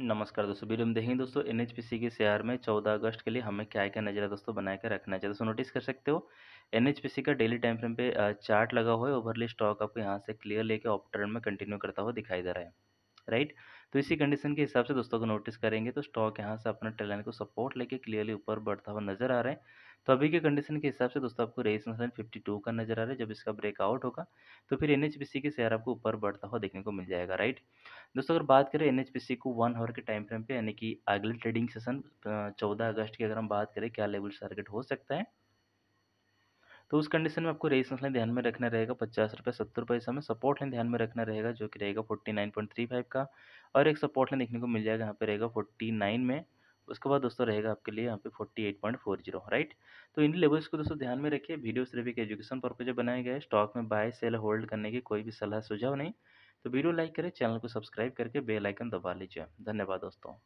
नमस्कार दोस्तों वीडियो में देखेंगे दोस्तों एन के शेयर में 14 अगस्त के लिए हमें क्या क्या नजर दोस्तों बनाए के रखना चाहिए दोस्तों नोटिस कर सकते हो एन का डेली टाइम फ्रेम पे चार्ट लगा हुआ है ओवरली स्टॉक आपको यहाँ से क्लियर लेके ऑफ टर्न में कंटिन्यू करता हुआ दिखाई दे रहा है राइट तो इसी कंडीशन के हिसाब से दोस्तों को नोटिस करेंगे तो स्टॉक यहाँ से अपने ट्रेलाइन को सपोर्ट लेके क्लियरली ऊपर बढ़ता हुआ नजर आ रहा है तो अभी के कंडीशन के हिसाब से दोस्तों आपको रेजिस्टेंस लाइन 52 का नजर आ रहा है जब इसका ब्रेकआउट होगा तो फिर एन के शेयर आपको ऊपर बढ़ता हुआ देखने को मिल जाएगा राइट दोस्तों अगर बात करें एन को वन आवर के टाइम फ्रेम पे यानी कि अगले ट्रेडिंग सेशन चौदह अगस्त की अगर हम बात करें क्या लेवल टारगेट हो सकता है तो उस कंडीशन में आपको रेस लाइन ध्यान में रखना रहेगा पचास रुपये सत्तर इस समय सपोर्ट लाइन ध्यान में रखना रहेगा जो कि रहेगा forty nine point three five का और एक सपोर्ट लाइन देखने को मिल जाएगा यहाँ पे रहेगा फोर्टी नाइन में उसके बाद दोस्तों रहेगा आपके लिए यहाँ पे forty eight point four zero right तो इन लेवल्स को दोस्तों ध्यान में रखिए वीडियो सिर्फ एक एजुकेशन पर्पज बनाए गए स्टॉक में बाय सेल होल्ड करने की कोई भी सलाह सुझाव नहीं तो वीडियो लाइक करें चैनल को सब्सक्राइब करके बेलाइकन दबा लीजिए धन्यवाद दोस्तों